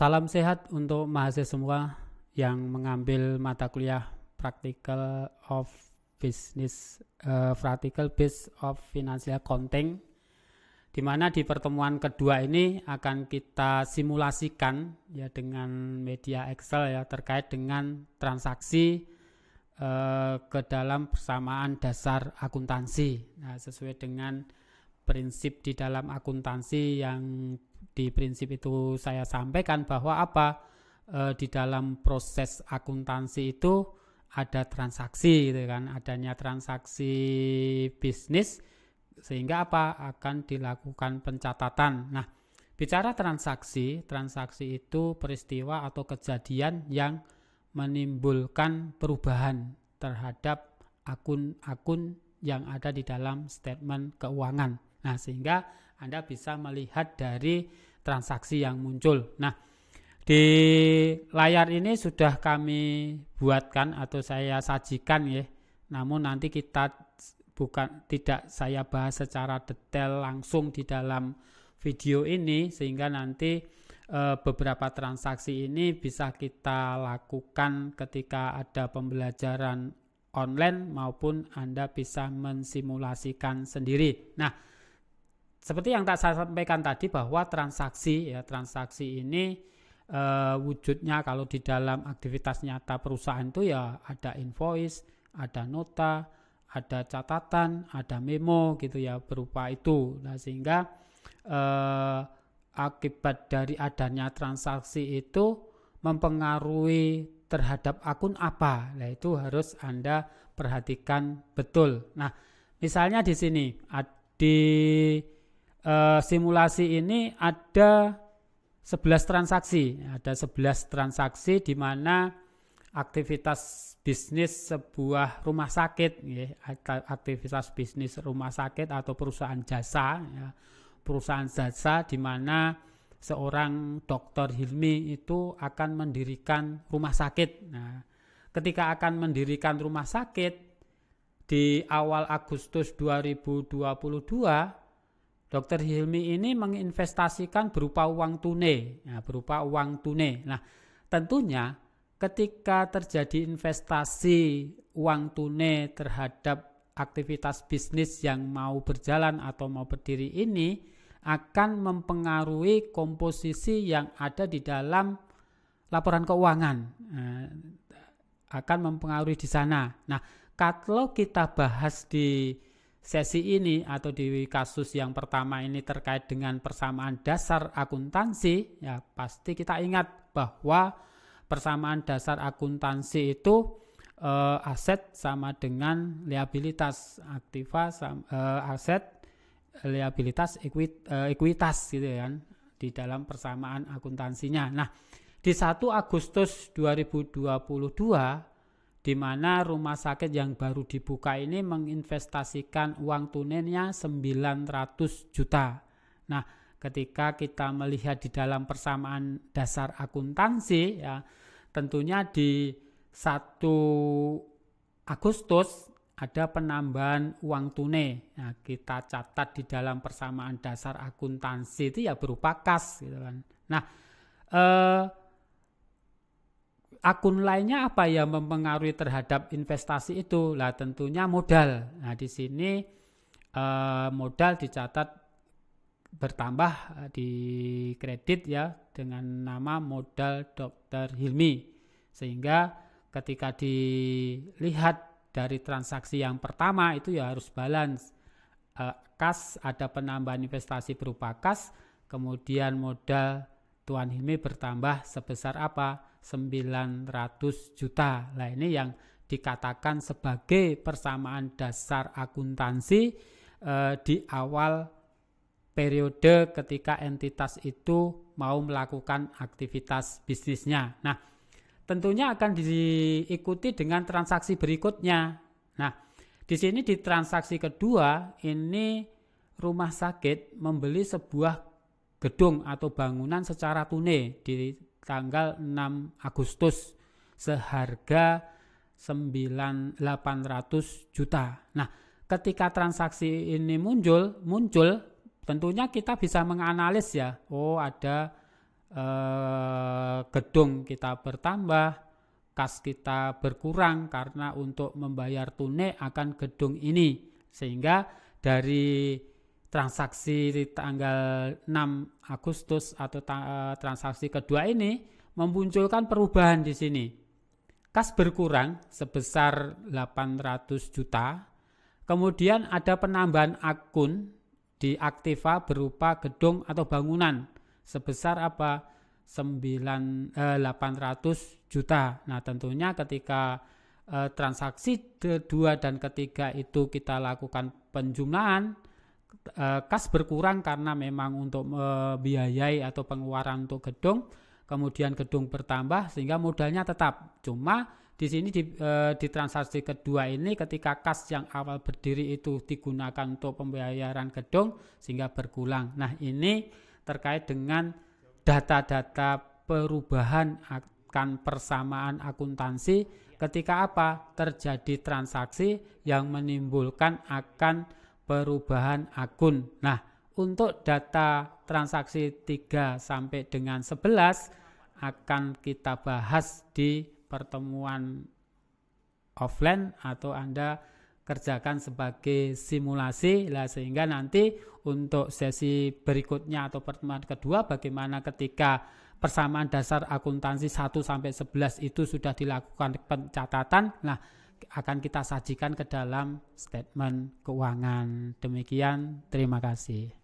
Salam sehat untuk mahasiswa semua yang mengambil mata kuliah Practical of Business uh, eh, Practical Base of Financial Accounting di mana di pertemuan kedua ini akan kita simulasikan ya dengan media Excel ya terkait dengan transaksi eh, ke dalam persamaan dasar akuntansi. Nah, sesuai dengan prinsip di dalam akuntansi yang di prinsip itu saya sampaikan bahwa apa e, di dalam proses akuntansi itu ada transaksi gitu kan adanya transaksi bisnis sehingga apa akan dilakukan pencatatan nah bicara transaksi transaksi itu peristiwa atau kejadian yang menimbulkan perubahan terhadap akun-akun yang ada di dalam statement keuangan nah sehingga anda bisa melihat dari transaksi yang muncul. Nah, di layar ini sudah kami buatkan atau saya sajikan ya. Namun nanti kita bukan tidak saya bahas secara detail langsung di dalam video ini sehingga nanti e, beberapa transaksi ini bisa kita lakukan ketika ada pembelajaran online maupun Anda bisa mensimulasikan sendiri. Nah, seperti yang tak saya sampaikan tadi bahwa transaksi ya transaksi ini e, wujudnya kalau di dalam aktivitas nyata perusahaan itu ya ada invoice, ada nota, ada catatan, ada memo gitu ya berupa itu. Nah sehingga e, akibat dari adanya transaksi itu mempengaruhi terhadap akun apa. Nah itu harus anda perhatikan betul. Nah misalnya di sini di Eh, simulasi ini ada 11 transaksi. Ada 11 transaksi di mana aktivitas bisnis sebuah rumah sakit, ya, aktivitas bisnis rumah sakit atau perusahaan jasa, ya. perusahaan jasa di mana seorang dokter Hilmi itu akan mendirikan rumah sakit. Nah, ketika akan mendirikan rumah sakit di awal Agustus 2022 Dokter Hilmi ini menginvestasikan berupa uang tunai, nah, berupa uang tunai. Nah, tentunya ketika terjadi investasi uang tunai terhadap aktivitas bisnis yang mau berjalan atau mau berdiri ini akan mempengaruhi komposisi yang ada di dalam laporan keuangan. Nah, akan mempengaruhi di sana. Nah, kalau kita bahas di sesi ini atau di kasus yang pertama ini terkait dengan persamaan dasar akuntansi ya pasti kita ingat bahwa persamaan dasar akuntansi itu eh, aset sama dengan liabilitas aktiva sama, eh, aset liabilitas ekuit, eh, ekuitas gitu ya kan di dalam persamaan akuntansinya. Nah, di 1 Agustus 2022 di mana rumah sakit yang baru dibuka ini menginvestasikan uang tunainya 900 juta. Nah, ketika kita melihat di dalam persamaan dasar akuntansi ya, tentunya di 1 Agustus ada penambahan uang tunai. Nah, kita catat di dalam persamaan dasar akuntansi itu ya berupa kas gitu kan. Nah, eh akun lainnya apa yang mempengaruhi terhadap investasi itu? Lah tentunya modal. Nah di sini eh, modal dicatat bertambah eh, di kredit ya dengan nama modal Dr. Hilmi. Sehingga ketika dilihat dari transaksi yang pertama itu ya harus balance. Eh, kas ada penambahan investasi berupa kas, kemudian modal Tuan Hilmi bertambah sebesar apa? 900 juta. Nah, ini yang dikatakan sebagai persamaan dasar akuntansi eh, di awal periode ketika entitas itu mau melakukan aktivitas bisnisnya. Nah, tentunya akan diikuti dengan transaksi berikutnya. Nah, di sini di transaksi kedua ini rumah sakit membeli sebuah gedung atau bangunan secara tunai di tanggal 6 Agustus seharga 9800 juta. Nah, ketika transaksi ini muncul, muncul tentunya kita bisa menganalisis ya. Oh, ada eh, gedung kita bertambah, kas kita berkurang karena untuk membayar tunai akan gedung ini. Sehingga dari transaksi di tanggal 6 Agustus atau eh, transaksi kedua ini memunculkan perubahan di sini. Kas berkurang sebesar 800 juta. Kemudian ada penambahan akun di aktiva berupa gedung atau bangunan sebesar apa? 9 eh, 800 juta. Nah, tentunya ketika eh, transaksi kedua dan ketiga itu kita lakukan penjumlahan uh, kas berkurang karena memang untuk membiayai uh, atau pengeluaran untuk gedung, kemudian gedung bertambah sehingga modalnya tetap. Cuma di sini di, e, di transaksi kedua ini ketika kas yang awal berdiri itu digunakan untuk pembayaran gedung sehingga berkurang. Nah, ini terkait dengan data-data perubahan akan persamaan akuntansi ketika apa terjadi transaksi yang menimbulkan akan perubahan akun. Nah, untuk data transaksi 3 sampai dengan 11 akan kita bahas di pertemuan offline atau Anda kerjakan sebagai simulasi lah sehingga nanti untuk sesi berikutnya atau pertemuan kedua bagaimana ketika persamaan dasar akuntansi 1 sampai 11 itu sudah dilakukan pencatatan. Nah, akan kita sajikan ke dalam statement keuangan. Demikian, terima kasih.